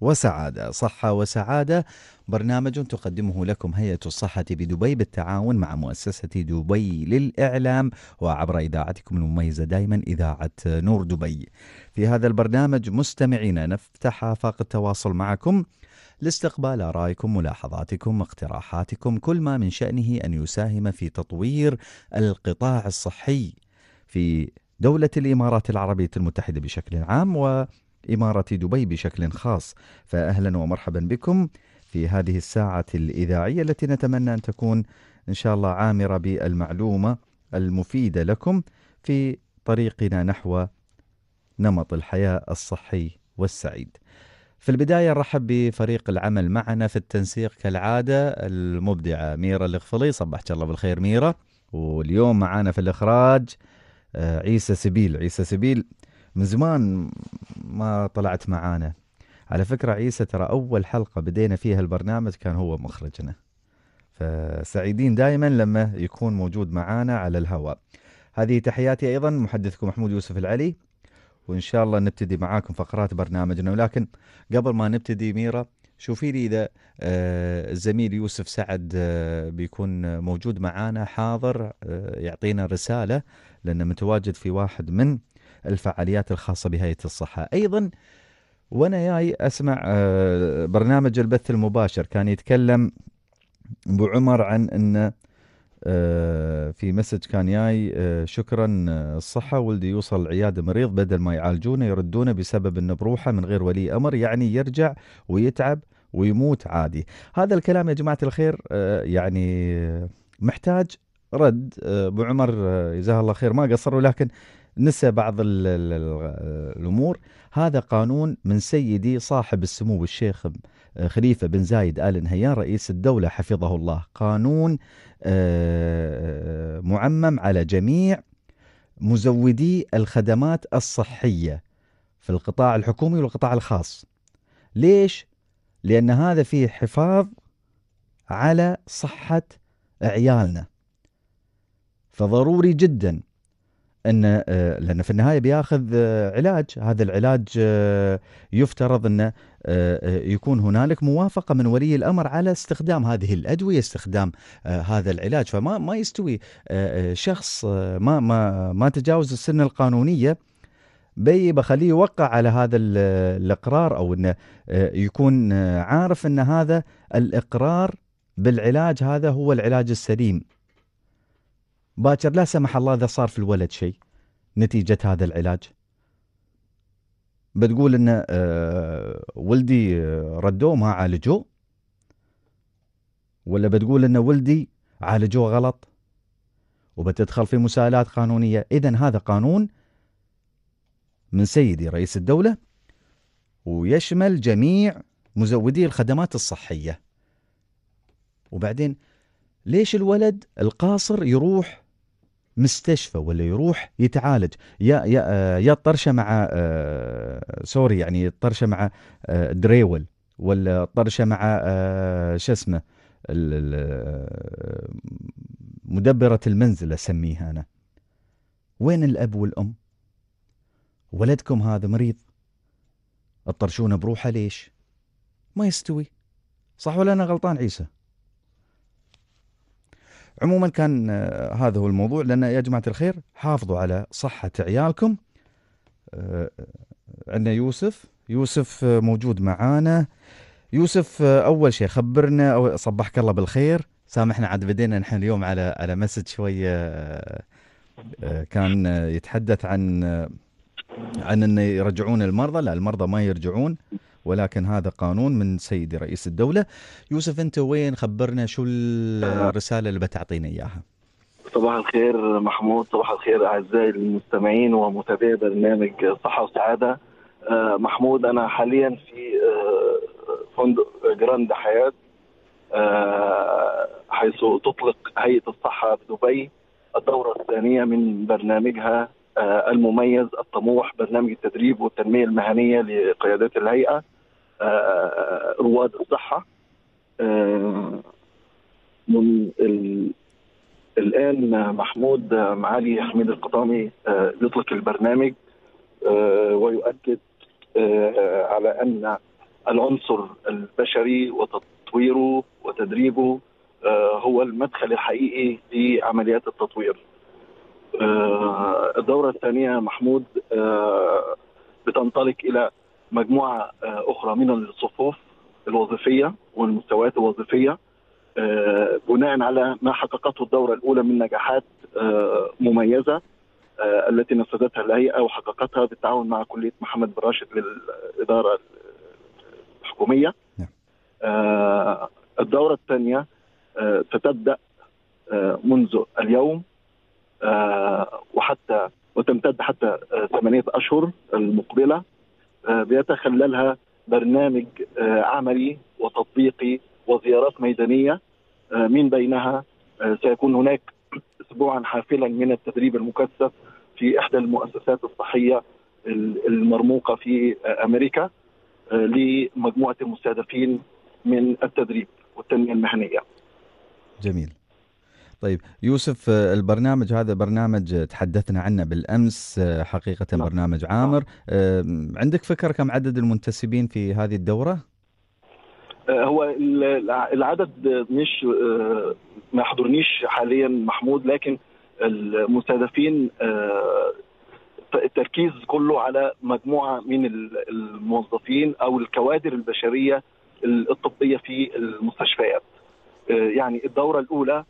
وسعادة صحة وسعادة برنامج تقدمه لكم هيئة الصحة بدبي بالتعاون مع مؤسسة دبي للإعلام وعبر إذاعتكم المميزة دائما إذاعة نور دبي في هذا البرنامج مستمعينا نفتح آفاق التواصل معكم لاستقبال آرائكم ملاحظاتكم اقتراحاتكم كل ما من شأنه أن يساهم في تطوير القطاع الصحي في دولة الإمارات العربية المتحدة بشكل عام و إمارة دبي بشكل خاص فأهلا ومرحبا بكم في هذه الساعة الإذاعية التي نتمنى أن تكون إن شاء الله عامرة بالمعلومة المفيدة لكم في طريقنا نحو نمط الحياة الصحي والسعيد. في البداية نرحب بفريق العمل معنا في التنسيق كالعادة المبدعة ميرا الغفلي صبحت الله بالخير ميرا واليوم معنا في الإخراج آه، عيسى سبيل عيسى سبيل من زمان ما طلعت معانا على فكرة عيسى ترى أول حلقة بدينا فيها البرنامج كان هو مخرجنا فسعيدين دائما لما يكون موجود معانا على الهواء هذه تحياتي أيضا محدثكم محمود يوسف العلي وإن شاء الله نبتدي معاكم فقرات برنامجنا ولكن قبل ما نبتدي ميرا شوفي لي إذا آه، الزميل يوسف سعد آه، بيكون موجود معانا حاضر آه، يعطينا رسالة لأنه متواجد في واحد من الفعاليات الخاصه بهيئه الصحه ايضا وانا جاي اسمع آه، برنامج البث المباشر كان يتكلم ابو عمر عن انه آه، في مسج كان جاي آه، شكرا الصحه ولدي يوصل العياده مريض بدل ما يعالجونه يردونه بسبب انه بروحه من غير ولي امر يعني يرجع ويتعب ويموت عادي هذا الكلام يا جماعه الخير يعني محتاج رد ابو عمر جزاه الله خير ما قصروا لكن نسى بعض الـ الـ الامور هذا قانون من سيدي صاحب السمو الشيخ خليفه بن زايد ال نهيان رئيس الدوله حفظه الله قانون آه، معمم على جميع مزودي الخدمات الصحيه في القطاع الحكومي والقطاع الخاص ليش لان هذا فيه حفاظ على صحه عيالنا فضروري جدا ان آه، لانه في النهايه بياخذ آه، علاج، هذا العلاج آه، يفترض انه يكون هنالك موافقه من ولي الامر على استخدام هذه الادويه، استخدام هذا العلاج، فما ما يستوي شخص ما ما ما تجاوز السن القانونيه بي بخليه يوقع على هذا الاقرار او انه يكون عارف ان هذا الاقرار بالعلاج هذا هو العلاج السليم باكر لا سمح الله اذا صار في الولد شيء نتيجه هذا العلاج بتقول ان آه، ولدي آه، ردوه ما عالجوه ولا بتقول ان ولدي عالجوه غلط وبتدخل في مساءلات قانونيه اذا هذا قانون من سيدي رئيس الدوله ويشمل جميع مزودي الخدمات الصحيه وبعدين ليش الولد القاصر يروح مستشفى ولا يروح يتعالج يا يا آه، يا الطرشه مع آه، سوري يعني الطرشه مع آه، دريول ولا الطرشه مع شو اسمه مدبره المنزل اسميها انا وين الاب والام ولدكم هذا مريض تطرشونه بروحه ليش ما يستوي صح ولا انا غلطان عيسى عموما كان آه، هذا هو الموضوع لان يا جماعه الخير حافظوا على صحه عيالكم آه، آه، عندنا يوسف يوسف موجود معانا يوسف اول شيء خبرنا أو صبحك الله بالخير سامحنا عاد بدينا نحن اليوم على على مسج شويه كان يتحدث عن عن انه يرجعون المرضى لا المرضى ما يرجعون ولكن هذا قانون من سيدي رئيس الدولة يوسف أنت وين خبرنا شو الرسالة اللي بتعطينا إياها صباح الخير محمود صباح الخير أعزائي المستمعين ومتابعي برنامج صحة وسعادة آه، محمود أنا حاليا في آه، فندق جراند حياة آه، حيث تطلق هيئة الصحة بدبي الدورة الثانية من برنامجها المميز الطموح برنامج التدريب والتنمية المهنية لقيادات الهيئة آه، رواد الصحه آه، من الان محمود معالي حميد القطامي آه، يطلق البرنامج ويؤكد على ان العنصر البشري وتطويره وتدريبه هو المدخل الحقيقي لعمليات التطوير الدورة الثانية محمود بتنطلق إلى مجموعه آه، اخرى من الصفوف الوظيفيه والمستويات الوظيفيه آه، بناء على ما حققته الدوره الاولى من نجاحات آه، مميزه التي نفذتها الهيئه وحققتها بالتعاون مع كليه محمد بن راشد للاداره الحكوميه. نعم. الدوره الثانيه ستبدا منذ اليوم وحتى وتمتد حتى ثمانيه اشهر المقبله آه، بيتخللها برنامج آه، عملي وتطبيقي وزيارات ميدانيه آه، من بينها سيكون هناك اسبوعا حافلا من التدريب المكثف في احدى المؤسسات الصحيه المرموقه في امريكا لمجموعه المستهدفين من التدريب والتنميه المهنيه. جميل. طيب يوسف آه، البرنامج هذا برنامج تحدثنا عنه بالأمس آه، حقيقة نعم. برنامج نعم. عامر نعم. عندك فكرة كم عدد المنتسبين في هذه الدورة؟ آه، هو العدد مش ما يحضرنيش حاليا محمود لكن المستهدفين التركيز كله على مجموعه من الموظفين او الكوادر البشريه الطبيه في المستشفيات. يعني الدوره الاولى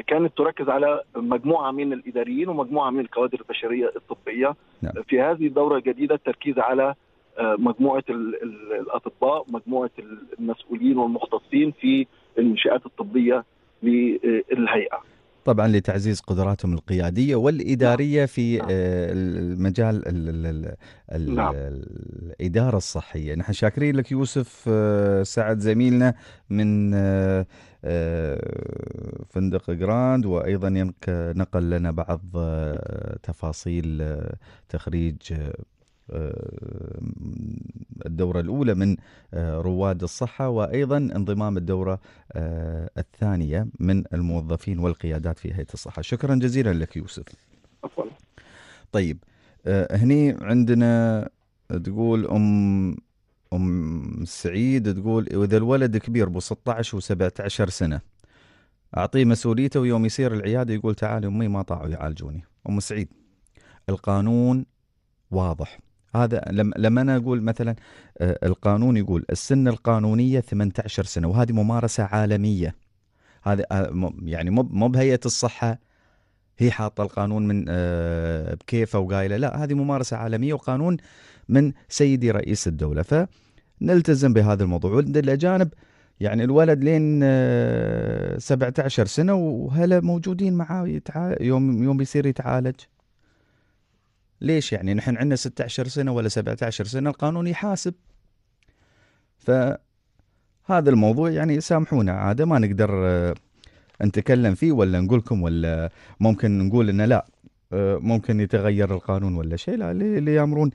كانت تركز على مجموعه من الاداريين ومجموعه من الكوادر البشريه الطبيه نعم. في هذه الدوره الجديده التركيز على آه، مجموعه الاطباء مجموعه المسؤولين والمختصين في المنشات الطبيه للهيئه طبعا لتعزيز قدراتهم القياديه والاداريه نعم. في نعم. آه، المجال الـ الـ الـ نعم. الاداره الصحيه، نحن شاكرين لك يوسف آه، سعد زميلنا من آه، فندق جراند وايضا نقل لنا بعض تفاصيل تخريج آه، الدورة الأولى من آه، رواد الصحة وأيضا انضمام الدورة آه، الثانية من الموظفين والقيادات في هيئة الصحة شكرا جزيلا لك يوسف طيب هني عندنا تقول أم أم سعيد تقول إذا الولد كبير ب 16 و 17 سنة أعطيه مسؤوليته ويوم يصير العيادة يقول تعالي أمي ما طاعوا يعالجوني أم سعيد القانون واضح هذا لما انا اقول مثلا آه، القانون يقول السن القانونيه 18 سنه وهذه ممارسه عالميه هذا آه، يعني مو مو بهيئه الصحه هي حاطه القانون من آه، بكيفه وقايله لا هذه ممارسه عالميه وقانون من سيدي رئيس الدوله فنلتزم بهذا الموضوع الاجانب يعني الولد لين 17 سنه وهلا موجودين معاه يوم يوم بيصير يتعالج ليش يعني نحن عندنا 16 سنة ولا 17 سنة القانون يحاسب فهذا الموضوع يعني سامحونا عادة ما نقدر آه، نتكلم فيه ولا نقولكم ولا ممكن نقول انه لا آه، ممكن يتغير القانون ولا شيء لا آه، اللي يامرون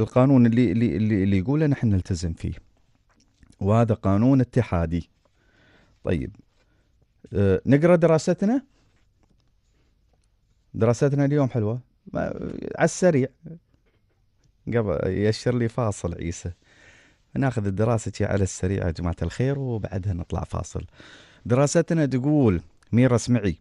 القانون اللي اللي اللي يقوله نحن نلتزم فيه وهذا قانون اتحادي طيب نقرا دراستنا دراستنا اليوم حلوه على السريع قبل يشر لي فاصل عيسى ناخذ الدراسة على السريع يا جماعة الخير وبعدها نطلع فاصل دراستنا تقول ميرا اسمعي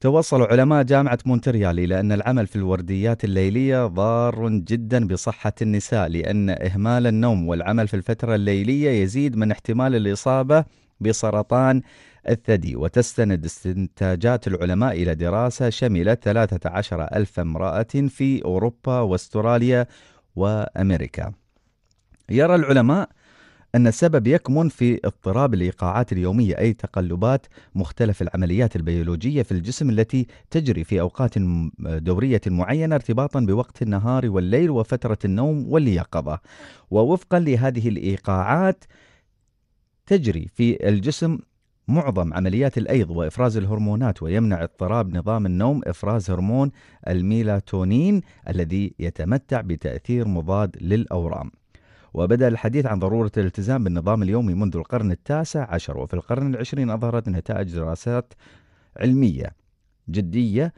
توصل علماء جامعة مونتريال إلى أن العمل في الورديات الليلية ضار جدا بصحة النساء لأن إهمال النوم والعمل في الفترة الليلية يزيد من احتمال الإصابة بسرطان الثدي وتستند استنتاجات العلماء إلى دراسة شملت 13 ألف امرأة في أوروبا واستراليا وأمريكا يرى العلماء أن السبب يكمن في اضطراب الإيقاعات اليومية أي تقلبات مختلف العمليات البيولوجية في الجسم التي تجري في أوقات دورية معينة ارتباطا بوقت النهار والليل وفترة النوم واليقظة ووفقا لهذه الإيقاعات تجري في الجسم معظم عمليات الأيض وإفراز الهرمونات ويمنع اضطراب نظام النوم إفراز هرمون الميلاتونين الذي يتمتع بتأثير مضاد للأورام وبدأ الحديث عن ضرورة الالتزام بالنظام اليومي منذ القرن التاسع عشر وفي القرن العشرين أظهرت نتائج دراسات علمية جدية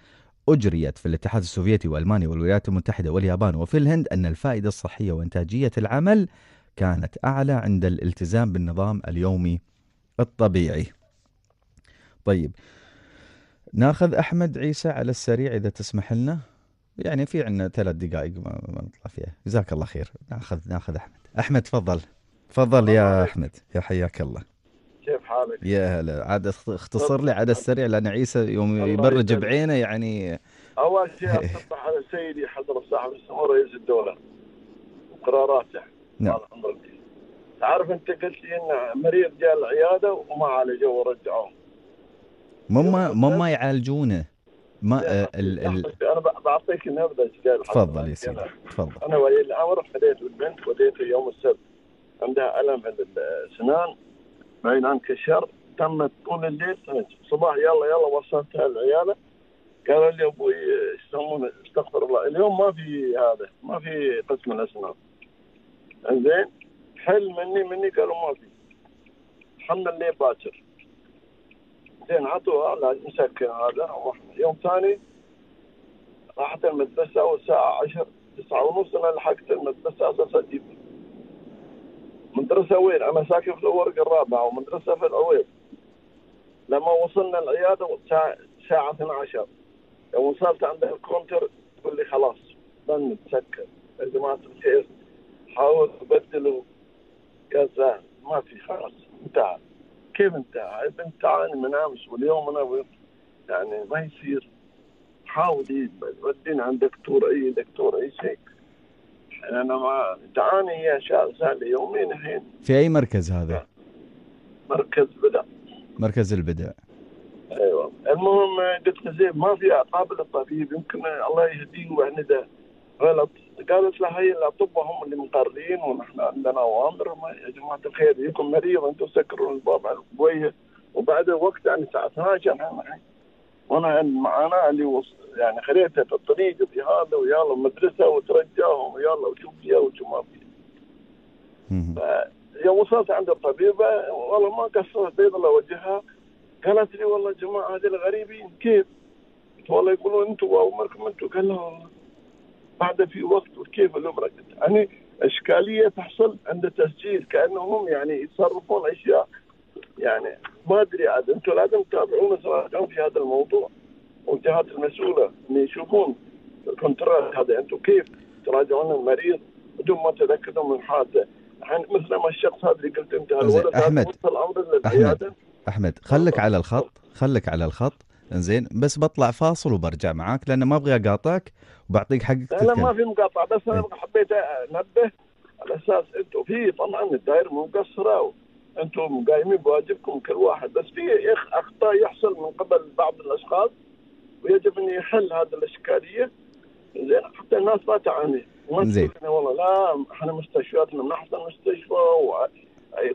أجريت في الاتحاد السوفيتي وألمانيا والولايات المتحدة واليابان وفي الهند أن الفائدة الصحية وإنتاجية العمل كانت أعلى عند الالتزام بالنظام اليومي الطبيعي طيب ناخذ احمد عيسى على السريع اذا تسمح لنا يعني في عندنا ثلاث دقائق ما نطلع فيها جزاك الله خير ناخذ ناخذ احمد احمد تفضل تفضل يا احمد يا حياك الله كيف حالك؟ يا هلا عاد اختصر لي على السريع لان عيسى يوم يبرج بعينه يعني اول شيء اصبح على سيدي حضرة صاحب السمو رئيس الدوله وقراراته نعم تعرف انت قلت لي ان مريض جاء العياده وما عالجوه ورجعوه ما ما ما, ما يعالجونه ما آه، ال ال انا بعطيك نبذه تفضل يا سيدي تفضل انا ولي الامر حديت البنت وديته يوم السبت عندها الم عند الاسنان بعيد عنك تمت طول الليل صباح يلا يلا وصلتها العياله قالوا لي ابوي يسمونه استغفر الله اليوم ما في هذا ما في قسم الاسنان زين حل مني مني قالوا ما في حمل لي باكر زين عطوها المسكن هذا يوم ثاني راحت المدرسة والساعة عشر تسعة ونص أنا لحقت المدرسة أساس أجيب مدرسة وين أنا ساكن في الورقة الرابعة ومدرسة في العويل لما وصلنا العيادة الساعة 12 يوم وصلت عند الكونتر تقول لي خلاص بند سكر يا جماعة الخير حاول تبدلوا كذا ما في خلاص انتهى كيف انت ابن تعاني من امس واليوم انا يعني ما يصير حاول ودينا عند دكتور اي دكتور اي شيء يعني انا ما تعاني يا سالي يومين الحين في اي مركز هذا؟ مركز بدع مركز البدع ايوه المهم له زين ما في اعطاب للطبيب يمكن الله يهديه وعنده غلط قالت لها هي الاطباء هم اللي مقررين ونحن عندنا اوامر يا جماعه الخير يكون مريض انتم سكروا الباب على القويه وبعد وقت يعني الساعه 12 وانا معانا اللي يعني خليته في الطريق في هذا ويلا مدرسه وترجاهم ويلا وشوف فيها وشو ما فيها. يوم وصلت عند الطبيبه والله ما قصرت بيض الله وجهها قالت لي والله يا جماعه هذول غريبين كيف؟ والله يقولون انتم وامركم انتم قال لها والله بعد في وقت وكيف الامر يعني اشكاليه تحصل عند تسجيل كانهم يعني يتصرفون اشياء يعني ما ادري عاد انتم لازم تتابعون صراحه في هذا الموضوع والجهات المسؤوله ان يشوفون الكونترات هذا انتم كيف تراجعون المريض بدون ما تتاكدون من حالته الحين مثل ما الشخص هذا اللي قلت انت الولد احمد الامر للعياده احمد خلك على الخط خلك على الخط زين بس بطلع فاصل وبرجع معاك لان ما ابغى اقاطعك بعطيك حقك لا ما في مقاطعه بس انا إيه. حبيت انبه على اساس انتم في طبعا الدائره مو مقصره انتم قايمين بواجبكم كل واحد بس في اخطاء يحصل من قبل بعض الاشخاص ويجب ان يحل هذه الاشكاليه زين حتى الناس ما تعاني زين والله لا احنا مستشفياتنا من احسن مستشفى و...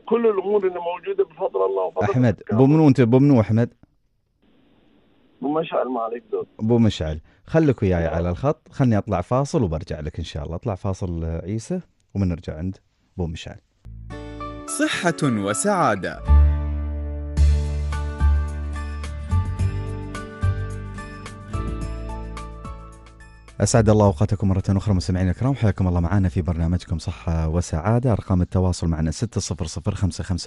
كل الامور اللي موجوده بفضل الله وفضل احمد بمنو منو انت بمنو منو احمد؟ بمشعل مشعل ما عليك دور بمشعل مشعل خليك وياي على الخط خلني اطلع فاصل وبرجع لك ان شاء الله اطلع فاصل عيسى ومنرجع عند بومشعل صحه وسعاده أسعد الله أوقاتكم مرة أخرى مستمعينا الكرام حياكم الله معنا في برنامجكم صحة وسعادة أرقام التواصل معنا 600551414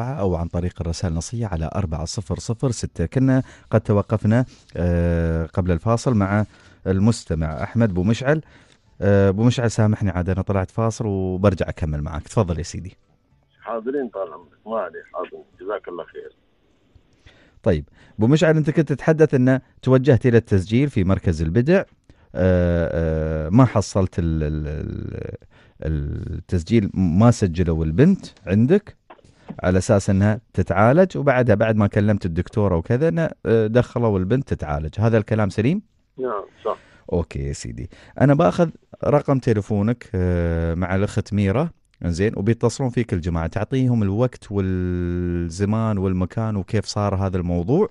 أو عن طريق الرسائل النصية على 4006 كنا قد توقفنا آه، قبل الفاصل مع المستمع أحمد بو مشعل آه، بو مشعل سامحني عاد أنا طلعت فاصل وبرجع أكمل معك تفضل يا سيدي حاضرين طال عمرك ما عليه حاضرين جزاك الله خير طيب ابو مشعل انت كنت تتحدث انه توجهت الى التسجيل في مركز البدع آه، آه، ما حصلت التسجيل ما سجلوا البنت عندك على اساس انها تتعالج وبعدها بعد ما كلمت الدكتوره وكذا آه، دخلوا البنت تتعالج هذا الكلام سليم نعم صح اوكي يا سيدي انا باخذ رقم تليفونك مع الاخت ميره زين وبيتصلون فيك الجماعه تعطيهم الوقت والزمان والمكان وكيف صار هذا الموضوع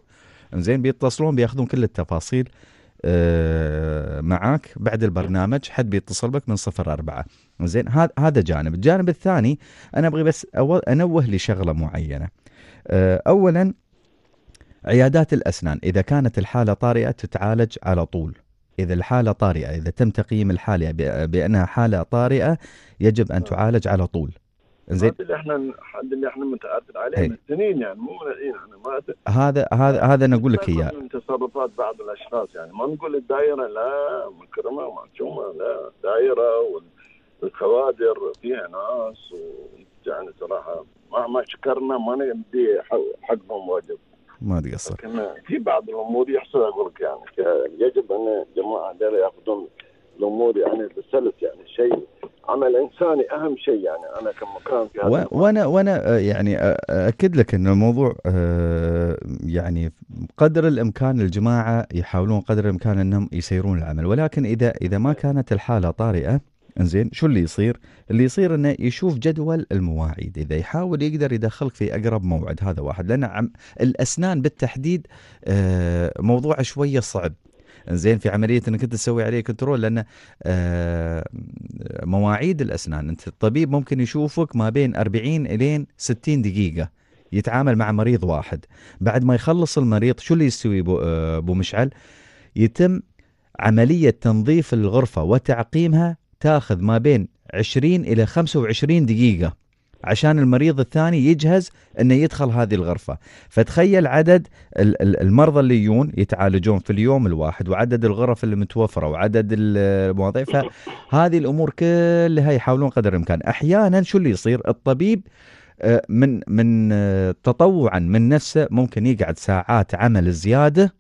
زين بيتصلون بياخذون كل التفاصيل معك آه، معاك بعد البرنامج حد بيتصل بك من صفر أربعة زين هذا جانب الجانب الثاني أنا أبغي بس أنوه لشغلة معينة آه، أولا عيادات الأسنان إذا كانت الحالة طارئة تتعالج على طول إذا الحالة طارئة إذا تم تقييم الحالة بأنها حالة طارئة يجب أن آه. تعالج على طول زين هذا اللي احنا هذا اللي احنا متعدد عليه إيه. من سنين يعني مو من الحين احنا يعني، ما هذا هذا هذا انا اقول لك اياه من تصرفات بعض الاشخاص يعني ما نقول الدائره لا مكرمه معشومه لا دائره والكوادر فيها ناس يعني صراحه ما شكرنا ما ندي حقهم واجب ما تقصر لكن في بعض الامور يحصل اقول لك يعني يجب ان الجماعه هذول ياخذون الامور يعني بالسلس يعني شيء عمل انساني اهم شيء يعني انا كمكان في هذا وانا وانا آه، يعني آه، اكد لك ان الموضوع آه، يعني قدر الامكان الجماعه يحاولون قدر الامكان انهم يسيرون العمل ولكن اذا اذا ما إيه. كانت الحاله طارئه انزين شو اللي يصير؟ اللي يصير انه يشوف جدول المواعيد، اذا يحاول يقدر يدخلك في اقرب موعد، هذا واحد، لان عم الاسنان بالتحديد آه، موضوع شويه صعب. زين في عمليه انك انت تسوي عليه كنترول لان آه، مواعيد الاسنان انت الطبيب ممكن يشوفك ما بين 40 الين 60 دقيقه يتعامل مع مريض واحد بعد ما يخلص المريض شو اللي يسوي آه، ابو مشعل يتم عمليه تنظيف الغرفه وتعقيمها تاخذ ما بين 20 إلى 25 دقيقة عشان المريض الثاني يجهز انه يدخل هذه الغرفه، فتخيل عدد المرضى اللي يجون يتعالجون في اليوم الواحد وعدد الغرف اللي متوفره وعدد المواضيع فهذه الامور كلها يحاولون قدر الامكان، احيانا شو اللي يصير؟ الطبيب آه، من من آه، تطوعا من نفسه ممكن يقعد ساعات عمل زياده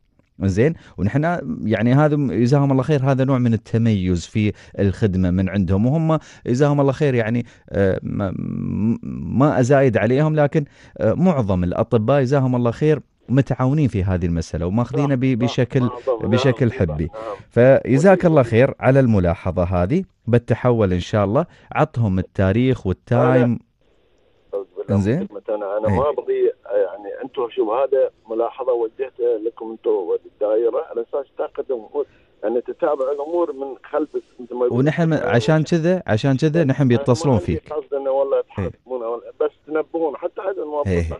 زين ونحن يعني هذا جزاهم الله خير هذا نوع من التميز في الخدمه من عندهم وهم جزاهم الله خير يعني آه، ما ازايد عليهم لكن آه، معظم الاطباء جزاهم الله خير متعاونين في هذه المساله وماخذينها نعم، نعم، بشكل نعم، بشكل حبي فجزاك الله خير على الملاحظه هذه بتحول ان شاء الله عطهم التاريخ والتايم انزين نعم. انا انا إيه. ما ابغي يعني انتم شو هذا ملاحظه وجهتها لكم انتم والدائره على اساس تاخذ يعني تتابع الامور من خلف مثل ما ونحن آه، عشان كذا عشان كذا إيه. نحن بيتصلون فيك قصد انه والله إيه. بس تنبهون حتى هذا الموظف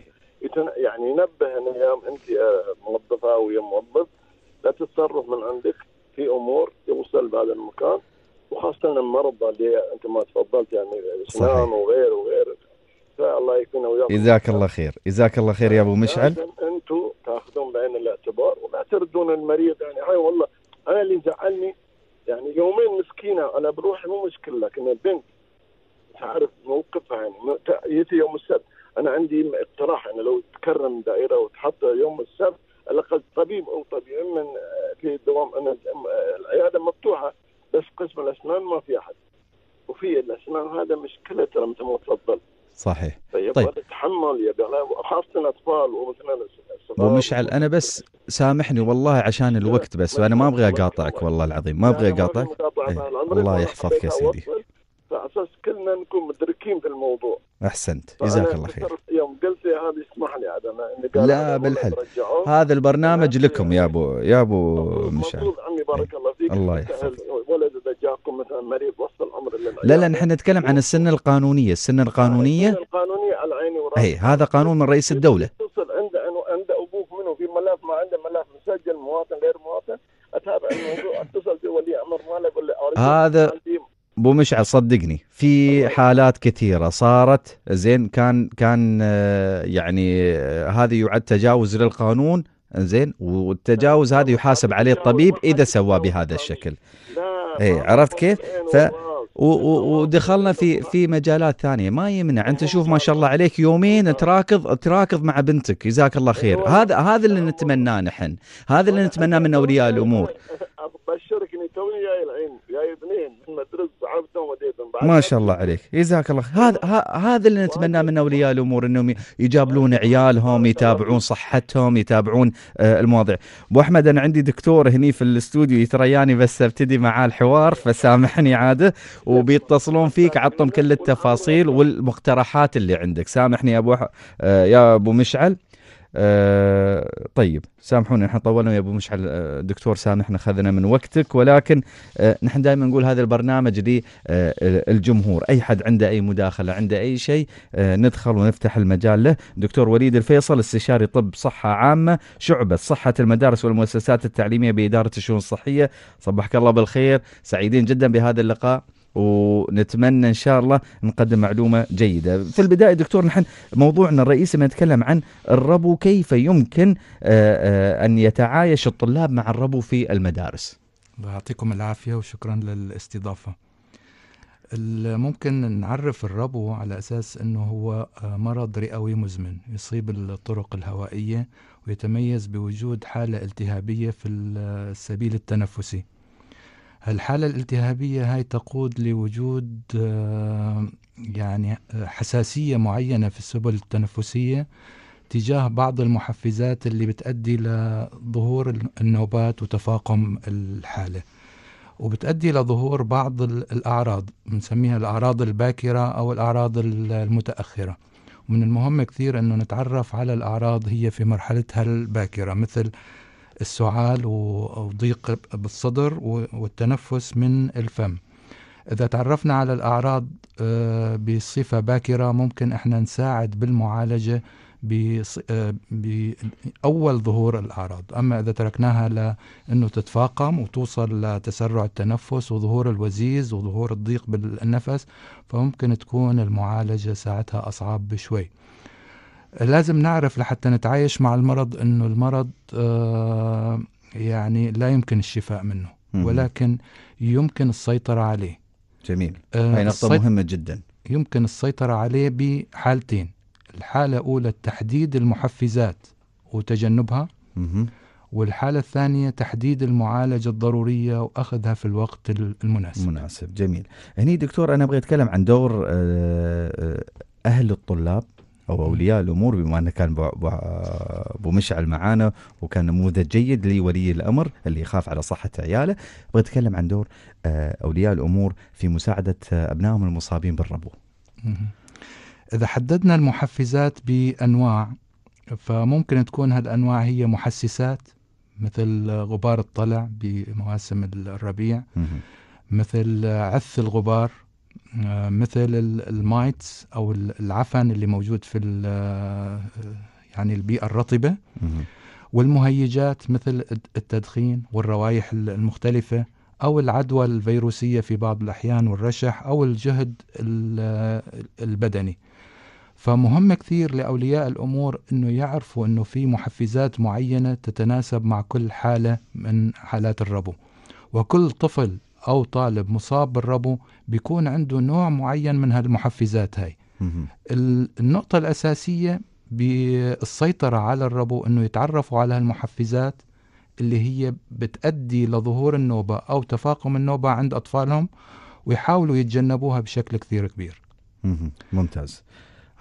يعني ينبه انه يا انت موظفه ويا موظف لا تتصرف من عندك في امور توصل بهذا المكان وخاصه المرضى اللي انت ما تفضلت يعني اسنان وغيره وغيره الله يكون وياكم جزاك الله خير جزاك الله خير يا ابو مشعل انتم تاخذون بعين الاعتبار ولا تردون المريض يعني هاي والله انا اللي زعلني يعني يومين مسكينه انا بروحي مو مشكله لكن البنت تعرف موقفها يعني يجي يوم السبت انا عندي اقتراح انه يعني لو تكرم دائره وتحط يوم السبت على الاقل طبيب او طبيب من في الدوام انا العياده مفتوحه بس قسم الاسنان ما في احد وفي الاسنان هذا مشكله ترى مثل ما تفضل صحيح طيب, طيب. تحمل يا خاصه اطفال ومثلا ومشعل انا بس سامحني والله عشان الوقت بس وانا ما ابغى اقاطعك والله العظيم ما ابغى اقاطعك إيه، الله يحفظك يا سيدي على اساس كلنا نكون مدركين في الموضوع احسنت جزاك الله خير يوم قلت هذا اسمح لي عاد انا لا بالحل هذا البرنامج لكم يا ابو يا ابو مشعل عمي بارك إيه. الله فيك الله يحفظك جاكم مثلا مريض وسط الامر اللي لا لا نحن نتكلم عن السنه القانونيه، السنه القانونيه السنه القانونيه على عيني وراسي اي هذا قانون من رئيس الدوله اتصل عند عند ابوك منه في ملف ما عنده ملف مسجل مواطن غير مواطن اتابع الموضوع اتصل في ولي امر ماله اقول له هذا بو مشعل صدقني في حالات كثيره صارت زين كان كان آه، يعني آه، هذه يعد تجاوز للقانون زين والتجاوز هذا يحاسب عليه الطبيب اذا سواه بهذا الشكل اي عرفت كيف؟ ف ودخلنا في في مجالات ثانيه ما يمنع انت شوف ما شاء الله عليك يومين تراكض تراكض مع بنتك جزاك الله خير إيه، هذا هذا اللي نتمناه نحن هذا اللي نتمناه من اولياء الامور لكن توني جاي الحين جاي اثنين من مدرسة عرفتهم وديتهم ما شاء الله عليك جزاك الله هذا هذا اللي نتمناه من اولياء الامور انهم يجابلون عيالهم يتابعون صحتهم يتابعون آه المواضيع ابو احمد انا عندي دكتور هني في الاستوديو يترياني بس ابتدي معاه الحوار فسامحني عاده وبيتصلون فيك عطهم كل التفاصيل والمقترحات اللي عندك سامحني يا ابو آه يا ابو مشعل أه طيب سامحونا نحن طولنا يا ابو مشعل آه، دكتور سامحنا خذنا من وقتك ولكن أه نحن دائما نقول هذا البرنامج للجمهور أه اي حد عنده اي مداخله عنده اي شيء آه، ندخل ونفتح المجال له دكتور وليد الفيصل استشاري طب صحه عامه شعبه صحه المدارس والمؤسسات التعليميه باداره الشؤون الصحيه صبحك الله بالخير سعيدين جدا بهذا اللقاء ونتمنى ان شاء الله نقدم معلومه جيده. في البدايه دكتور نحن موضوعنا الرئيسي بنتكلم عن الربو كيف يمكن آه، آه، ان يتعايش الطلاب مع الربو في المدارس. الله يعطيكم العافيه وشكرا للاستضافه. ممكن نعرف الربو على اساس انه هو آه، مرض رئوي مزمن يصيب الطرق الهوائيه ويتميز بوجود حاله التهابيه في السبيل التنفسي. الحالة الالتهابية هاي تقود لوجود آه، يعني آه، حساسية معينة في السبل التنفسية تجاه بعض المحفزات اللي بتأدي لظهور النوبات وتفاقم الحالة وبتأدي لظهور بعض الأعراض بنسميها الأعراض الباكرة أو الأعراض المتأخرة ومن المهم كثير أنه نتعرف على الأعراض هي في مرحلتها الباكرة مثل السعال وضيق بالصدر والتنفس من الفم إذا تعرفنا على الأعراض آه، بصفة باكرة ممكن إحنا نساعد بالمعالجة آه، بأول ظهور الأعراض أما إذا تركناها لأنه تتفاقم وتوصل لتسرع التنفس وظهور الوزيز وظهور الضيق بالنفس فممكن تكون المعالجة ساعتها أصعب بشوي لازم نعرف لحتى نتعايش مع المرض انه المرض آه، يعني لا يمكن الشفاء منه ولكن يمكن السيطرة عليه جميل آه، هاي نقطة مهمة جدا يمكن السيطرة عليه بحالتين الحالة الأولى تحديد المحفزات وتجنبها والحالة الثانية تحديد المعالجة الضرورية وأخذها في الوقت المناسب مناسب جميل هني دكتور أنا أبغى أتكلم عن دور آه، أهل الطلاب او اولياء الامور بما انه كان ابو مشعل معانا وكان نموذج جيد لولي الامر اللي يخاف على صحه عياله، ابغى اتكلم عن دور آه، اولياء الامور في مساعده آه، ابنائهم المصابين بالربو. اذا حددنا المحفزات بانواع فممكن تكون هالانواع هي محسسات مثل غبار الطلع بمواسم الربيع مثل عث الغبار مثل المايتس او العفن اللي موجود في يعني البيئه الرطبه والمهيجات مثل التدخين والروائح المختلفه او العدوى الفيروسيه في بعض الاحيان والرشح او الجهد البدني فمهم كثير لاولياء الامور انه يعرفوا انه في محفزات معينه تتناسب مع كل حاله من حالات الربو وكل طفل أو طالب مصاب بالربو بيكون عنده نوع معين من هالمحفزات هاي النقطة الأساسية بالسيطرة على الربو أنه يتعرفوا على هالمحفزات اللي هي بتأدي لظهور النوبة أو تفاقم النوبة عند أطفالهم ويحاولوا يتجنبوها بشكل كثير كبير ممتاز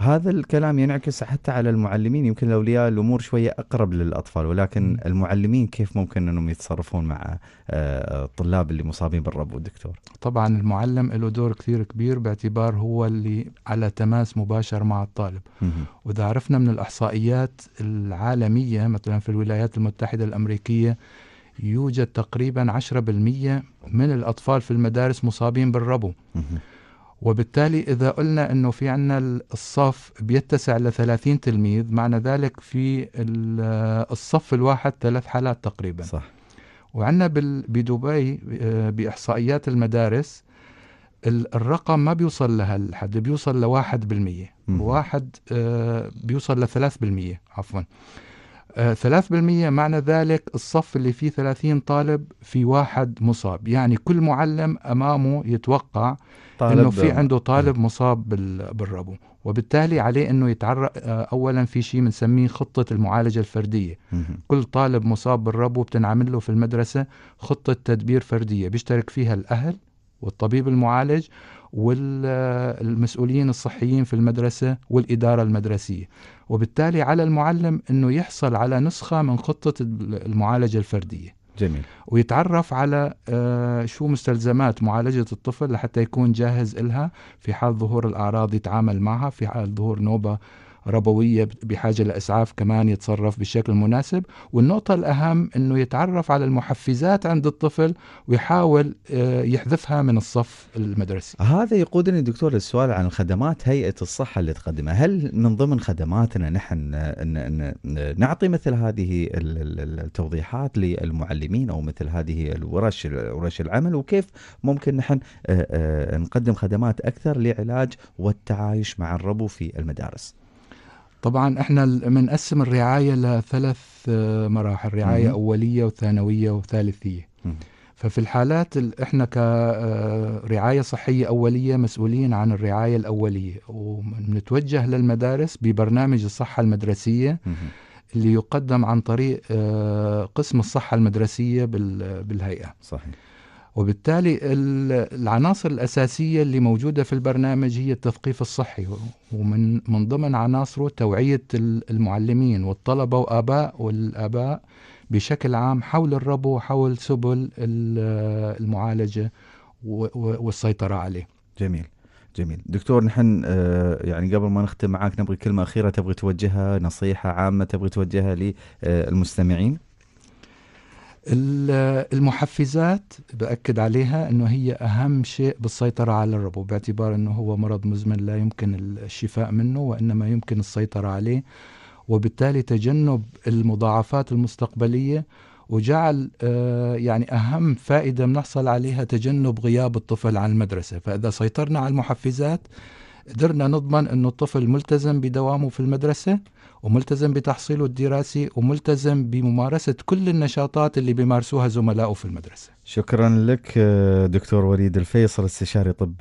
هذا الكلام ينعكس حتى على المعلمين يمكن الاولياء الامور شويه اقرب للاطفال ولكن المعلمين كيف ممكن انهم يتصرفون مع آه، الطلاب اللي مصابين بالربو دكتور؟ طبعا المعلم له دور كثير كبير باعتبار هو اللي على تماس مباشر مع الطالب واذا عرفنا من الاحصائيات العالميه مثلا في الولايات المتحده الامريكيه يوجد تقريبا 10% من الاطفال في المدارس مصابين بالربو وبالتالي إذا قلنا أنه في عنا الصف بيتسع ل 30 تلميذ معنى ذلك في الصف الواحد ثلاث حالات تقريبا صح وعندنا بدبي آه، بإحصائيات المدارس الرقم ما بيوصل لهالحد بيوصل لواحد بالمية واحد آه، بيوصل لثلاث بالمية عفوا آه، ثلاث بالمية معنى ذلك الصف اللي فيه ثلاثين طالب في واحد مصاب يعني كل معلم أمامه يتوقع طالب انه في عنده طالب مصاب بالربو وبالتالي عليه انه يتعرق آه، اولا في شيء بنسميه خطه المعالجه الفرديه كل طالب مصاب بالربو بتنعمل له في المدرسه خطه تدبير فرديه بيشترك فيها الاهل والطبيب المعالج والمسؤولين آه، الصحيين في المدرسة والإدارة المدرسية وبالتالي على المعلم أنه يحصل على نسخة من خطة المعالجة الفردية جميل ويتعرف على آه، شو مستلزمات معالجة الطفل لحتى يكون جاهز إلها في حال ظهور الأعراض يتعامل معها في حال ظهور نوبة ربوية بحاجة لإسعاف كمان يتصرف بالشكل المناسب والنقطة الأهم أنه يتعرف على المحفزات عند الطفل ويحاول آه، يحذفها من الصف المدرسي هذا يقودني دكتور للسؤال عن خدمات هيئة الصحة اللي تقدمها هل من ضمن خدماتنا نحن نعطي مثل هذه التوضيحات للمعلمين أو مثل هذه الورش ورش العمل وكيف ممكن نحن آه، آه، نقدم خدمات أكثر لعلاج والتعايش مع الربو في المدارس طبعا احنا بنقسم الرعايه لثلاث آه، مراحل رعايه مم. اوليه وثانويه وثالثيه مم. ففي الحالات احنا كرعايه آه، صحيه اوليه مسؤولين عن الرعايه الاوليه ونتوجه للمدارس ببرنامج الصحه المدرسيه مم. اللي يقدم عن طريق آه، قسم الصحه المدرسيه بالهيئه صحيح وبالتالي العناصر الأساسية اللي موجودة في البرنامج هي التثقيف الصحي ومن من ضمن عناصره توعية المعلمين والطلبة وآباء والآباء بشكل عام حول الربو وحول سبل المعالجة والسيطرة عليه جميل جميل دكتور نحن آه، يعني قبل ما نختم معاك نبغي كلمة أخيرة تبغي توجهها نصيحة عامة تبغي توجهها للمستمعين المحفزات بأكد عليها أنه هي أهم شيء بالسيطرة على الربو باعتبار أنه هو مرض مزمن لا يمكن الشفاء منه وإنما يمكن السيطرة عليه وبالتالي تجنب المضاعفات المستقبلية وجعل آه، يعني أهم فائدة بنحصل عليها تجنب غياب الطفل عن المدرسة فإذا سيطرنا على المحفزات قدرنا نضمن أنه الطفل ملتزم بدوامه في المدرسة وملتزم بتحصيله الدراسي وملتزم بممارسة كل النشاطات اللي بيمارسوها زملائه في المدرسة شكرا لك دكتور وليد الفيصل استشاري طب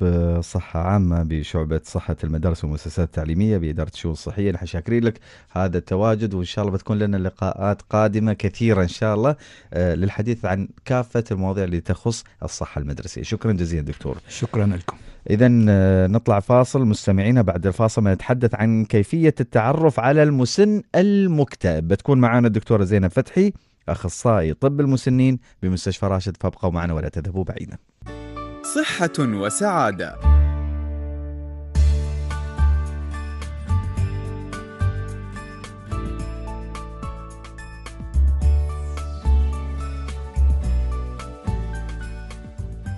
صحة عامة بشعبة صحة المدارس والمؤسسات التعليمية بإدارة الشؤون الصحية نحن شاكرين لك هذا التواجد وإن شاء الله بتكون لنا لقاءات قادمة كثيرة إن شاء الله آه، للحديث عن كافة المواضيع اللي تخص الصحة المدرسية شكرا جزيلا دكتور شكرا لكم إذا آه، نطلع فاصل مستمعينا بعد الفاصل نتحدث عن كيفية التعرف على المسن المكتئب بتكون معنا الدكتورة زينب فتحي أخصائي طب المسنين بمستشفى راشد فابقوا معنا ولا تذهبوا بعيدا صحة وسعادة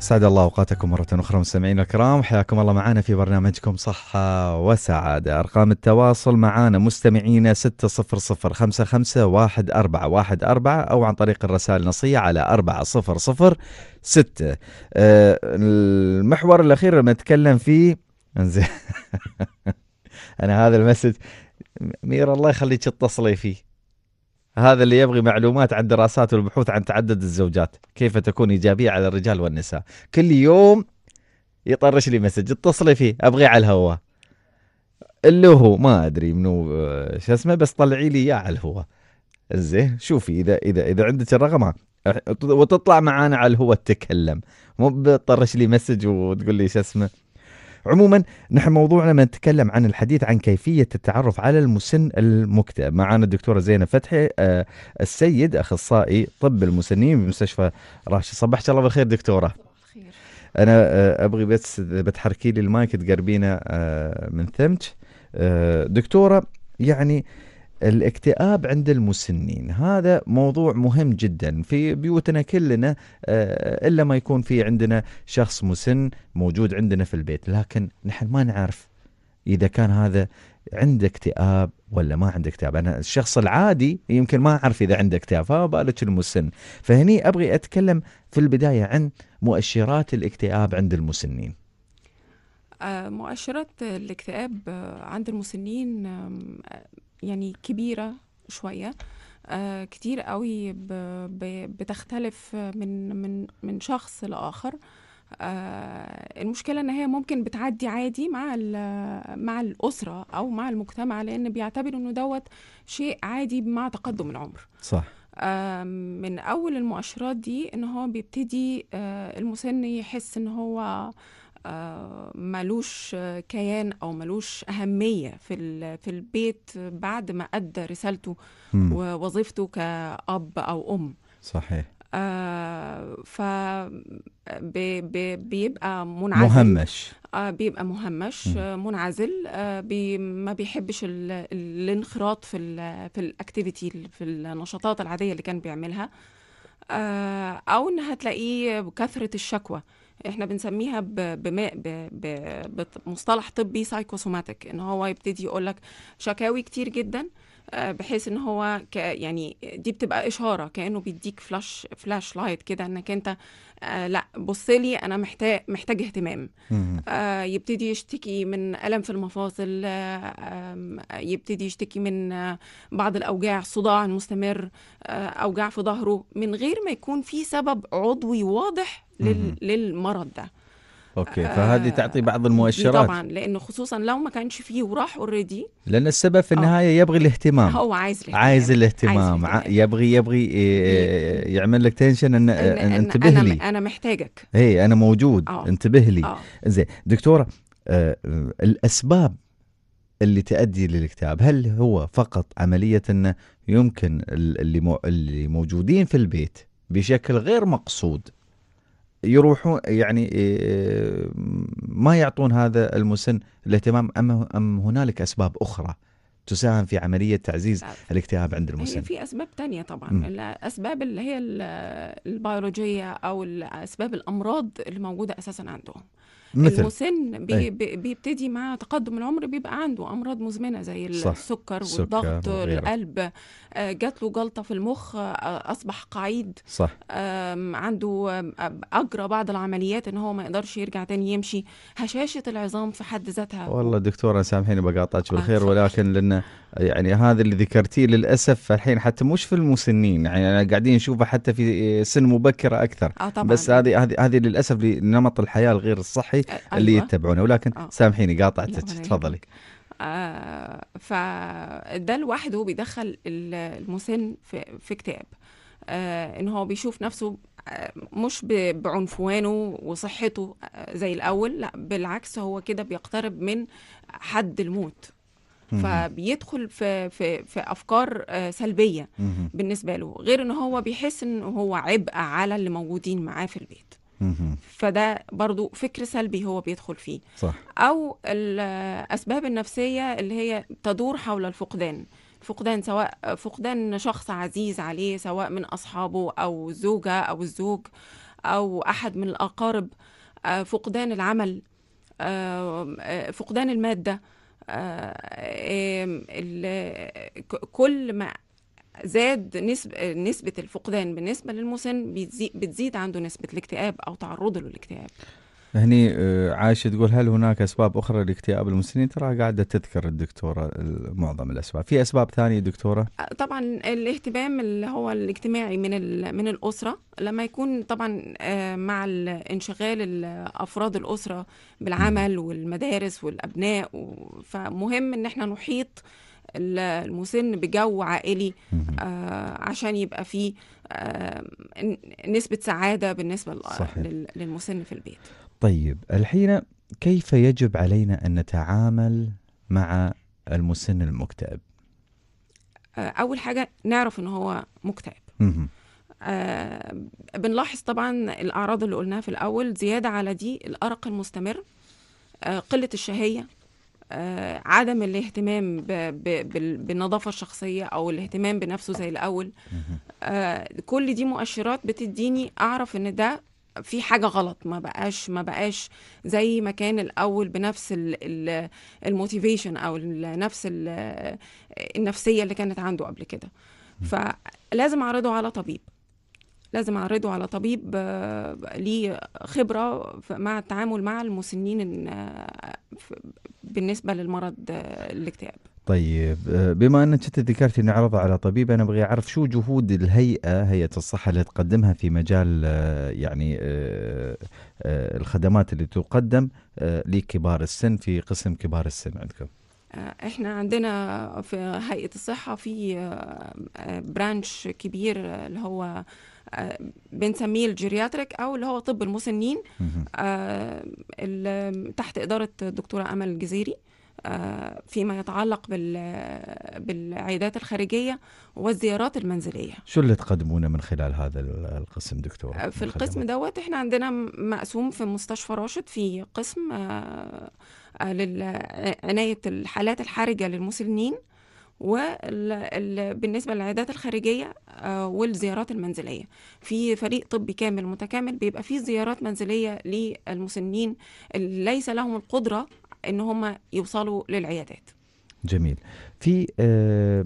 سعد الله اوقاتكم مره اخرى مستمعينا الكرام حياكم الله معنا في برنامجكم صحه وسعاده ارقام التواصل معنا مستمعينا 600551414 او عن طريق الرسائل النصيه على 4006 أه المحور الاخير لما نتكلم فيه انزين انا هذا المسج مير الله يخليك تتصلي فيه هذا اللي يبغي معلومات عن دراسات والبحوث عن تعدد الزوجات كيف تكون إيجابية على الرجال والنساء كل يوم يطرش لي مسج اتصلي فيه أبغي على الهواء اللي هو ما أدري منو آه، شو اسمه بس طلعي لي إياه على الهواء زين شوفي إذا إذا إذا عندك الرقم وتطلع معانا على الهواء تتكلم مو بتطرش لي مسج وتقول لي شو اسمه عموما نحن موضوعنا ما نتكلم عن الحديث عن كيفية التعرف على المسن المكتئب معنا الدكتورة زينة فتحي آه، السيد أخصائي طب المسنين بمستشفى راشد صبحت الله بالخير دكتورة أنا آه، أبغي بس بتحركي لي المايك تقربينا آه، من ثمج دكتورة يعني الاكتئاب عند المسنين هذا موضوع مهم جدا في بيوتنا كلنا آه، الا ما يكون في عندنا شخص مسن موجود عندنا في البيت لكن نحن ما نعرف اذا كان هذا عنده اكتئاب ولا ما عنده اكتئاب انا الشخص العادي يمكن ما اعرف اذا عنده اكتئاب فبالك المسن فهني ابغي اتكلم في البدايه عن مؤشرات الاكتئاب عند المسنين آه، مؤشرات الاكتئاب آه، عند المسنين يعني كبيرة شوية آه كتير قوي ب... ب... بتختلف من من من شخص لآخر آه المشكلة إن هي ممكن بتعدي عادي مع مع الأسرة أو مع المجتمع لأن بيعتبروا إنه دوت شيء عادي مع تقدم العمر. صح. آه، من أول المؤشرات دي إن هو بيبتدي آه، المسن يحس إن هو آه، ملوش كيان او ملوش اهميه في في البيت بعد ما ادى رسالته ووظيفته كاب او ام صحيح آه ف بي بيبقى منعزل مهمش آه بيبقى مهمش آه منعزل آه بي ما بيحبش الانخراط في الـ في الاكتيفيتي في النشاطات العاديه اللي كان بيعملها آه او ان هتلاقيه كثره الشكوى آه احنا بنسميها بمصطلح طبي سايكوسوماتيك ان هو يبتدي يقول لك شكاوي كتير جدا آه، بحيث ان هو ك يعني دي بتبقى اشاره كانه بيديك فلاش فلاش لايت كده انك انت آه لا بص لي انا محتاج محتاج اهتمام آه يبتدي يشتكي من الم في المفاصل آه يبتدي يشتكي من آه، بعض الاوجاع صداع مستمر آه، اوجاع في ظهره من غير ما يكون في سبب عضوي واضح للمرض ده اوكي آه، فهذه تعطي بعض المؤشرات طبعا لانه خصوصا لو ما كانش فيه وراح اوريدي لان السبب في آه. النهايه يبغي الاهتمام هو عايز الاهتمام عايز الاهتمام, يبغي يبغي آه، يعمل لك تنشن ان, أن انتبه لي انا محتاجك اي انا موجود أوه. انتبه لي زين دكتوره آه الاسباب اللي تؤدي للاكتئاب هل هو فقط عمليه انه يمكن اللي اللي موجودين في البيت بشكل غير مقصود يروحون يعني آه، ما يعطون هذا المسن الاهتمام أم, أم هنالك أسباب أخرى تساهم في عملية تعزيز الاكتئاب عند المسن في أسباب ثانيه طبعا م. الأسباب اللي هي البيولوجية أو أسباب الأمراض اللي موجودة أساسا عندهم مثل المسن إيه. بي بيبتدي مع تقدم العمر بيبقى عنده امراض مزمنه زي السكر والضغط القلب آه، جات له جلطه في المخ آه، اصبح قعيد صح عنده اجرى بعض العمليات ان هو ما يقدرش يرجع تاني يمشي هشاشه العظام في حد ذاتها والله دكتوره سامحيني بقاطعك بالخير ولكن لان يعني هذا اللي ذكرتيه للاسف الحين حتى مش في المسنين يعني أنا قاعدين نشوفه حتى في سن مبكره اكثر آه طبعًا. بس هذه هذه هذه للاسف لنمط الحياه الغير الصحي آه اللي أيوة. يتبعونه ولكن آه. سامحيني قاطعتك تفضلي آه فده لوحده بيدخل المسن في, في اكتئاب آه ان هو بيشوف نفسه آه، مش بعنفوانه وصحته آه، زي الاول لا بالعكس هو كده بيقترب من حد الموت فبيدخل في في في افكار آه، سلبيه بالنسبه له غير ان هو بيحس ان هو عبء على اللي موجودين معاه في البيت فده برضو فكر سلبي هو بيدخل فيه صح. او الاسباب النفسيه اللي هي تدور حول الفقدان فقدان سواء فقدان شخص عزيز عليه سواء من اصحابه او زوجه او الزوج او احد من الاقارب آه، فقدان العمل آه، فقدان الماده آه، كل ما زاد نسبة نسبة الفقدان بالنسبة للمسن بتزيد عنده نسبة الاكتئاب أو تعرضه للاكتئاب هني آه، عايشه تقول هل هناك اسباب اخرى لاكتئاب المسنين؟ ترى قاعده تذكر الدكتوره معظم الاسباب، في اسباب ثانيه دكتوره؟ آه، طبعا الاهتمام اللي هو الاجتماعي من من الاسره لما يكون طبعا آه، مع انشغال افراد الاسره بالعمل والمدارس والابناء فمهم ان احنا نحيط المسن بجو عائلي آه عشان يبقى فيه آه نسبة سعادة بالنسبة صحيح. للمسن في البيت طيب الحين كيف يجب علينا أن نتعامل مع المسن المكتئب؟ آه، أول حاجة نعرف إن هو مكتئب آه بنلاحظ طبعا الأعراض اللي قلناها في الأول زيادة على دي الأرق المستمر آه قلة الشهية آه عدم الاهتمام بـ بـ بالنظافة الشخصية أو الاهتمام بنفسه زي الأول آه كل دي مؤشرات بتديني أعرف إن ده في حاجه غلط ما بقاش ما بقاش زي ما كان الاول بنفس الموتيفيشن او نفس النفسيه اللي كانت عنده قبل كده فلازم اعرضه على طبيب لازم اعرضه على طبيب آه، ليه خبره مع التعامل مع المسنين آه، بالنسبه للمرض آه، الاكتئاب طيب آه، بما انك انت ذكرت انه عرض على طبيب انا ابغى اعرف شو جهود الهيئه هيئه الصحه اللي تقدمها في مجال آه، يعني آه، الخدمات اللي تقدم لكبار السن في قسم كبار السن عندكم احنا عندنا في هيئه الصحه في برانش كبير اللي هو بنسميه الجيرياتريك او اللي هو طب المسنين تحت اداره الدكتوره امل الجزيري فيما يتعلق بالعيادات الخارجية والزيارات المنزلية شو اللي تقدمونه من خلال هذا القسم دكتور؟ في القسم دوت احنا عندنا مقسوم في مستشفى راشد في قسم آه، آه، لعناية آه، الحالات الحرجة للمسنين وبالنسبة للعيادات الخارجية والزيارات المنزلية في فريق طبي كامل متكامل بيبقى فيه زيارات منزلية للمسنين اللي ليس لهم القدرة ان هم يوصلوا للعيادات جميل في آه،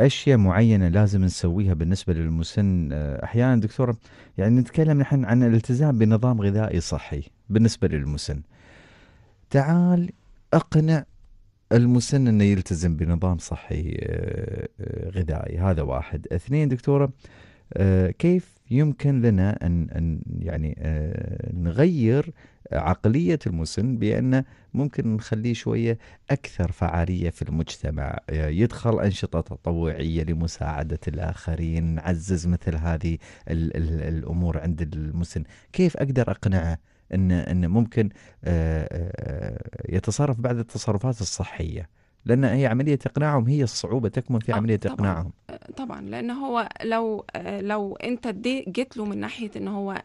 اشياء معينه لازم نسويها بالنسبه للمسن آه، احيانا دكتور يعني نتكلم نحن عن الالتزام بنظام غذائي صحي بالنسبه للمسن تعال اقنع المسن انه يلتزم بنظام صحي آه، غذائي هذا واحد اثنين دكتوره كيف يمكن لنا ان ان يعني نغير عقلية المسن بأن ممكن نخليه شوية أكثر فعالية في المجتمع يدخل أنشطة تطوعية لمساعدة الآخرين نعزز مثل هذه الـ الـ الأمور عند المسن كيف أقدر أقنعه أن, أن ممكن آه، آه، يتصرف بعد التصرفات الصحية لأن هي عملية إقناعهم هي الصعوبة تكمن في آه، عملية طبعًا إقناعهم طبعا لأن هو لو لو أنت جيت له من ناحية أن هو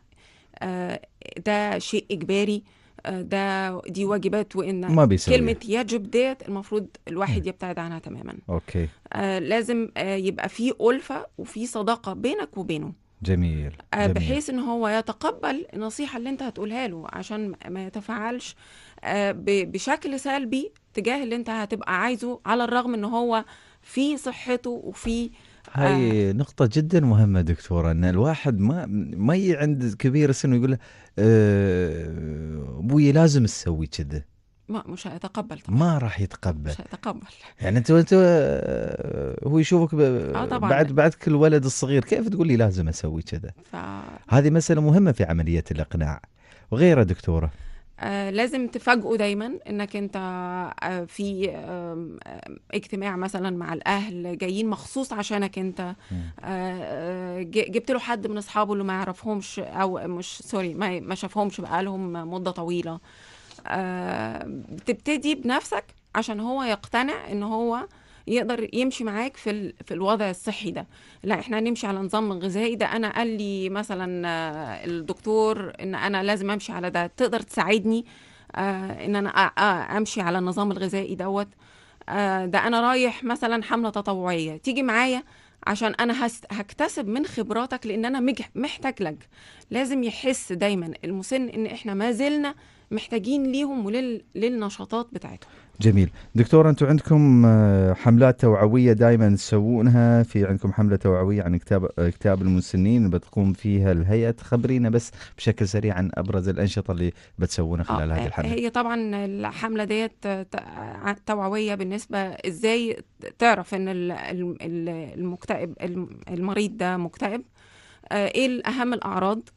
آه، ده شيء اجباري آه، ده دي واجبات وان ما كلمه يجب ديت المفروض الواحد يبتعد عنها تماما اوكي آه لازم آه يبقى في الفه وفي صداقه بينك وبينه جميل. آه، جميل بحيث ان هو يتقبل النصيحه اللي انت هتقولها له عشان ما يتفاعلش بشكل سلبي تجاه اللي انت هتبقى عايزه على الرغم ان هو في صحته وفي هاي آه. نقطة جدا مهمة دكتورة ان الواحد ما ما يجي عند كبير السن ويقول له آه، ابوي لازم تسوي كذا ما مش هيتقبل طبعا ما راح يتقبل مش هيتقبل يعني انت انت آه، هو يشوفك ب... آه طبعًا. بعد بعدك الولد الصغير كيف تقول لي لازم اسوي كذا ف... هذه مسألة مهمة في عملية الاقناع وغيره دكتوره آه، لازم تفاجئه دايما انك انت آه، في اجتماع مثلا مع الاهل جايين مخصوص عشانك انت آه، جبت له حد من اصحابه اللي ما يعرفهمش او مش سوري ما, شافهمش شافهمش بقالهم مده طويله بتبتدي بنفسك عشان هو يقتنع ان هو يقدر يمشي معاك في ال... في الوضع الصحي ده لا احنا هنمشي على نظام غذائي ده انا قال لي مثلا آه، الدكتور ان انا لازم امشي على ده تقدر تساعدني آه ان انا امشي على النظام الغذائي دوت آه ده انا رايح مثلا حمله تطوعيه تيجي معايا عشان انا هست... هكتسب من خبراتك لان انا مج... محتاج لك لازم يحس دايما المسن ان احنا ما زلنا محتاجين ليهم وللنشاطات بتاعتهم جميل دكتور انتم عندكم آه، حملات توعويه دائما تسوونها في عندكم حمله توعويه عن كتاب كتاب المسنين بتقوم فيها الهيئه خبرينا بس بشكل سريع عن ابرز الانشطه اللي بتسوونها خلال هذه آه، الحمله هي طبعا الحمله ديت توعويه بالنسبه ازاي تعرف ان المكتئب المريض ده مكتئب آه، ايه اهم الاعراض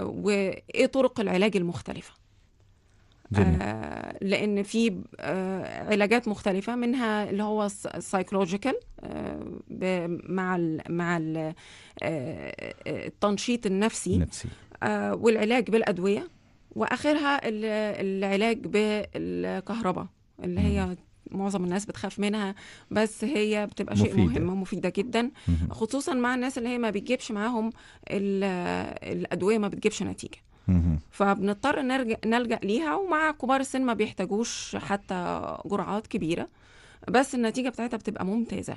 وايه طرق العلاج المختلفه جميل. آه، لان في آه، علاجات مختلفه منها اللي هو السايكولوجيكال آه، مع مع التنشيط النفسي نفسي. والعلاج بالادويه واخرها العلاج بالكهرباء اللي هي معظم الناس بتخاف منها بس هي بتبقى شيء مفيدة. مهم ومفيده جدا خصوصا مع الناس اللي هي ما بتجيبش معاهم الادويه ما بتجيبش نتيجه فبنضطر نرجع نلجا ليها ومع كبار السن ما بيحتاجوش حتى جرعات كبيره بس النتيجه بتاعتها بتبقى ممتازه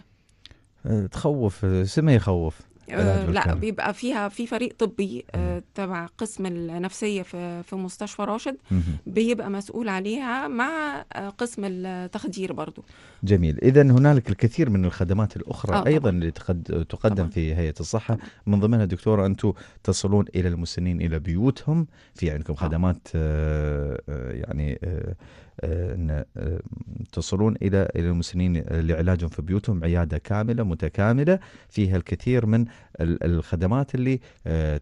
آه، تخوف سما يخوف إيه، لا بيبقى فيها في فريق طبي آه، تبع قسم النفسيه في في مستشفى راشد بيبقى مسؤول عليها مع آه، قسم التخدير برضو جميل اذا هنالك الكثير من الخدمات الاخرى آه ايضا اللي تقدم طبعا. في هيئه الصحه من ضمنها دكتوره انتم تصلون الى المسنين الى بيوتهم في عندكم آه. خدمات آه يعني آه آه، أن آه، تصلون إلى المسنين آه، لعلاجهم في بيوتهم عيادة كاملة متكاملة فيها الكثير من الخدمات اللي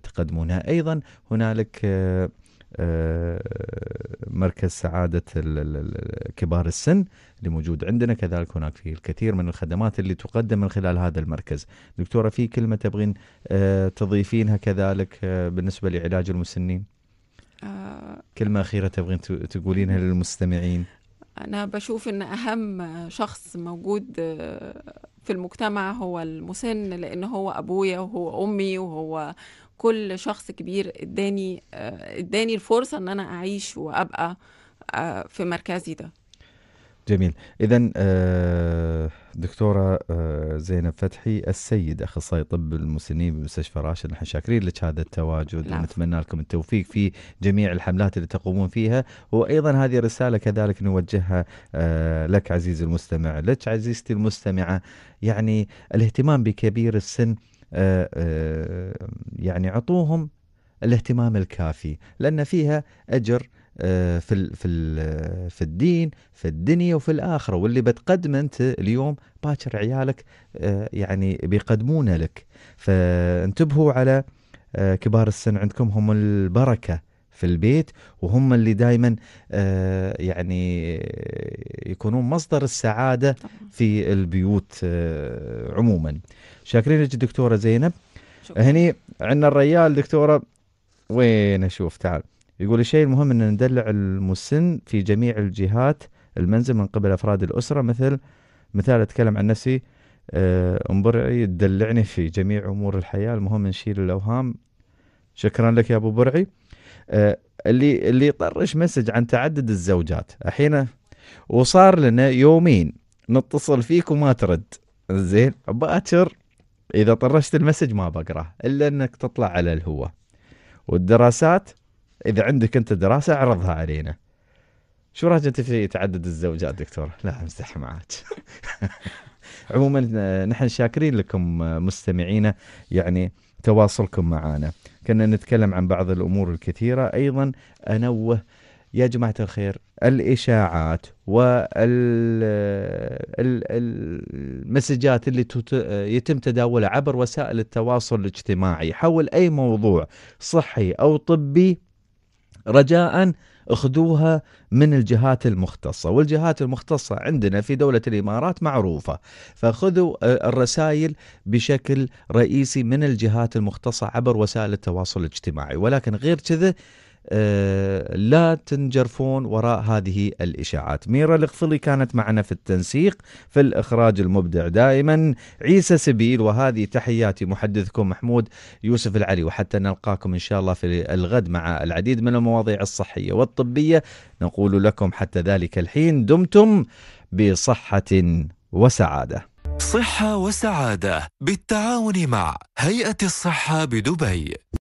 تقدمونها أيضا هنالك مركز سعادة كبار السن اللي موجود عندنا كذلك هناك في الكثير من الخدمات اللي تقدم من خلال هذا المركز دكتورة في كلمة تبغين تضيفينها كذلك بالنسبة لعلاج المسنين كلمة أخيرة تبغين تقولينها للمستمعين أنا بشوف إن أهم شخص موجود آه، في المجتمع هو المسن لأن هو أبويا وهو أمي وهو كل شخص كبير اداني آه، اداني الفرصة إن أنا أعيش وأبقى آه، في مركزي ده جميل اذا آه، دكتوره آه، زينب فتحي السيد اخصائي طب المسنين بمستشفى راشد نحن شاكرين لك هذا التواجد نعم. ونتمنى لكم التوفيق في جميع الحملات اللي تقومون فيها وايضا هذه رساله كذلك نوجهها آه، لك عزيزي المستمع لك عزيزتي المستمعه يعني الاهتمام بكبير السن يعني عطوهم الاهتمام الكافي لان فيها اجر آه، في في في الدين في الدنيا وفي الاخره واللي بتقدمه انت اليوم باكر عيالك آه، يعني بيقدمونه لك فانتبهوا على آه، كبار السن عندكم هم البركه في البيت وهم اللي دائما يعني يكونون مصدر السعاده في البيوت عموما شاكرين لك دكتوره زينب هني عندنا الريال دكتوره وين اشوف تعال يقول الشيء المهم أن ندلع المسن في جميع الجهات المنزل من قبل أفراد الأسرة مثل مثال أتكلم عن نفسي آه، أم برعي تدلعني في جميع أمور الحياة المهم نشيل الأوهام شكرا لك يا أبو برعي آه، اللي اللي طرش مسج عن تعدد الزوجات الحين وصار لنا يومين نتصل فيك وما ترد زين باكر اذا طرشت المسج ما بقراه الا انك تطلع على الهوا والدراسات اذا عندك انت دراسه اعرضها علينا شو انت في تعدد الزوجات دكتور لا امزح معك عموما نحن شاكرين لكم مستمعينا يعني تواصلكم معنا كنا نتكلم عن بعض الامور الكثيره ايضا انوه يا جماعه الخير الاشاعات والمسجات اللي يتم تداولها عبر وسائل التواصل الاجتماعي حول اي موضوع صحي او طبي رجاء اخذوها من الجهات المختصة والجهات المختصة عندنا في دولة الإمارات معروفة فخذوا آه، الرسائل بشكل رئيسي من الجهات المختصة عبر وسائل التواصل الاجتماعي ولكن غير كذا آه، لا تنجرفون وراء هذه الإشاعات ميرا الخفلي كانت معنا في التنسيق في الإخراج المبدع دائما عيسى سبيل وهذه تحياتي محدثكم محمود يوسف العلي وحتى نلقاكم إن شاء الله في الغد مع العديد من المواضيع الصحية والطبية نقول لكم حتى ذلك الحين دمتم بصحة وسعادة صحة وسعادة بالتعاون مع هيئة الصحة بدبي